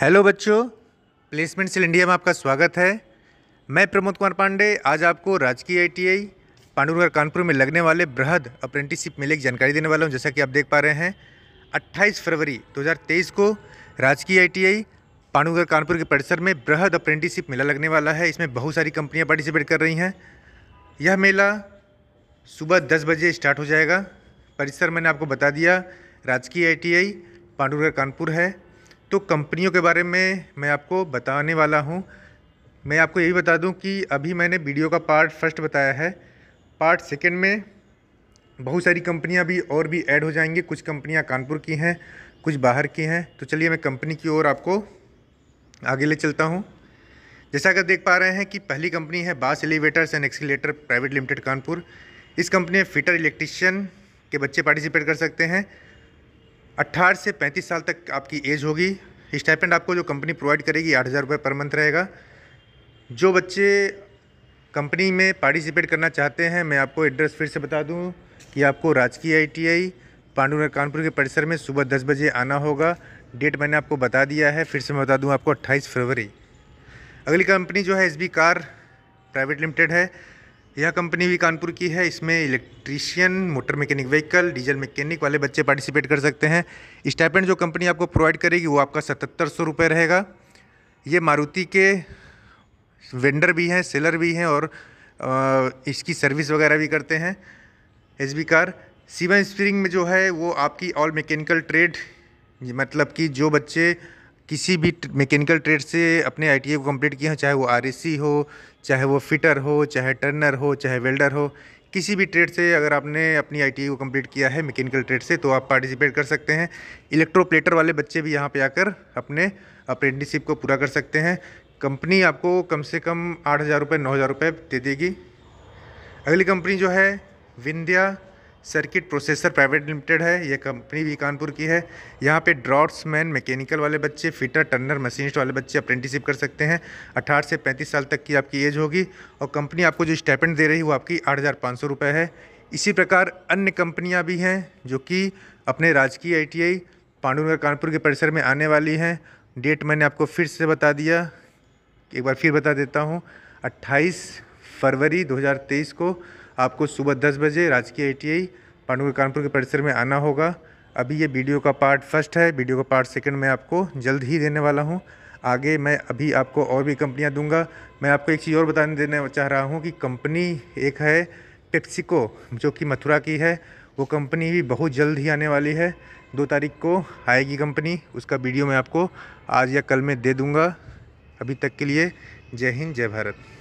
hello बच्चों placement cell India में आपका स्वागत है मैं प्रमोद कुमार पांडे आज आपको राजकीय I T I Pandunagar Kanpur में लगने वाले बृहद अप्रेंटिसशिप मेले की जानकारी देने वाला हूं जैसा कि आप देख पा रहे हैं 28 फरवरी 2023 को राजकीय I T I Pandunagar Kanpur के परिसर में बृहद अप्रेंटिसशिप मेला लगने वाला है इसमें बहुत सारी कंपनियाँ पार्टिसिपेट कर रही हैं यह मेला सुबह दस बजे स्टार्ट हो जाएगा परिसर मैंने आपको बता दिया राजकीय आई टी आई कानपुर है तो कंपनियों के बारे में मैं आपको बताने वाला हूँ मैं आपको यही बता दूँ कि अभी मैंने वीडियो का पार्ट फर्स्ट बताया है पार्ट सेकेंड में बहुत सारी कंपनियाँ भी और भी ऐड हो जाएंगी कुछ कंपनियाँ कानपुर की हैं कुछ बाहर की हैं तो चलिए मैं कंपनी की ओर आपको आगे ले चलता हूँ जैसा कि देख पा रहे हैं कि पहली कंपनी है बास elevators and Exeter private limited Kanpur इस कंपनी में फिटर इलेक्ट्रिशियन के बच्चे पार्टिसिपेट कर सकते हैं अट्ठारह से पैंतीस साल तक आपकी एज होगी स्टाइपेंड आपको जो कंपनी प्रोवाइड करेगी आठ हज़ार रुपये पर मंथ रहेगा जो बच्चे कंपनी में पार्टिसिपेट करना चाहते हैं मैं आपको एड्रेस फिर से बता दूं कि आपको राजकीय आईटीआई टी कानपुर के परिसर में सुबह दस बजे आना होगा डेट मैंने आपको बता दिया है फिर से मैं बता दूं आपको अट्ठाईस फरवरी अगली कंपनी जो है एस कार प्राइवेट लिमिटेड है यह कंपनी भी कानपुर की है इसमें electrician motor mechanic vehicle diesel mechanic वाले बच्चे पार्टिसिपेट कर सकते हैं स्टाइपेंट जो कंपनी आपको प्रोवाइड करेगी वो आपका सतहत्तर सौ रुपये रहेगा ये मारुति के वेंडर भी हैं सेलर भी हैं और इसकी सर्विस वगैरह भी करते हैं एस कार सीवन स्प्रिंग में जो है वो आपकी ऑल मैकेनिकल ट्रेड मतलब कि जो बच्चे किसी भी मैकेनिकल ट्रेड से अपने आई को कंप्लीट किए हों चाहे वो आर हो चाहे वो फिटर हो चाहे टर्नर हो चाहे वेल्डर हो किसी भी ट्रेड से अगर आपने अपनी आई को कंप्लीट किया है मैकेनिकल ट्रेड से तो आप पार्टिसिपेट कर सकते हैं इलेक्ट्रोप्लेटर वाले बच्चे भी यहाँ पे आकर अपने अप्रेंटिसिप को पूरा कर सकते हैं कंपनी आपको कम से कम आठ हज़ार रुपये नौ हज़ार रुपये दे देगी अगली कंपनी जो है Vindhya circuit processor private limited है यह कंपनी भी कानपुर की है यहाँ पे ड्रॉट्समैन मैकेनिकल वाले बच्चे फिटर टर्नर मशीनिस्ट वाले बच्चे अप्रेंटिसिप कर सकते हैं 18 से 35 साल तक की आपकी एज होगी और कंपनी आपको जो स्टेपेंट दे रही है वो आपकी आठ हज़ार है इसी प्रकार अन्य कंपनियाँ भी हैं जो कि अपने राजकीय आई टी पांडुनगर कानपुर के परिसर में आने वाली हैं डेट मैंने आपको फिर से बता दिया एक बार फिर बता देता हूँ अट्ठाईस फरवरी 2023 को आपको सुबह दस बजे राजकीय आई पांडु कानपुर के परिसर में आना होगा अभी ये वीडियो का पार्ट फर्स्ट है वीडियो का पार्ट सेकंड मैं आपको जल्द ही देने वाला हूँ आगे मैं अभी आपको और भी कंपनियाँ दूंगा मैं आपको एक चीज़ और बताने देना चाह रहा हूँ कि कंपनी एक है टेक्सिको जो कि मथुरा की है वो कंपनी भी बहुत जल्द ही आने वाली है दो तारीख को आएगी कंपनी उसका वीडियो मैं आपको आज या कल में दे दूँगा अभी तक के लिए जय हिंद जय भारत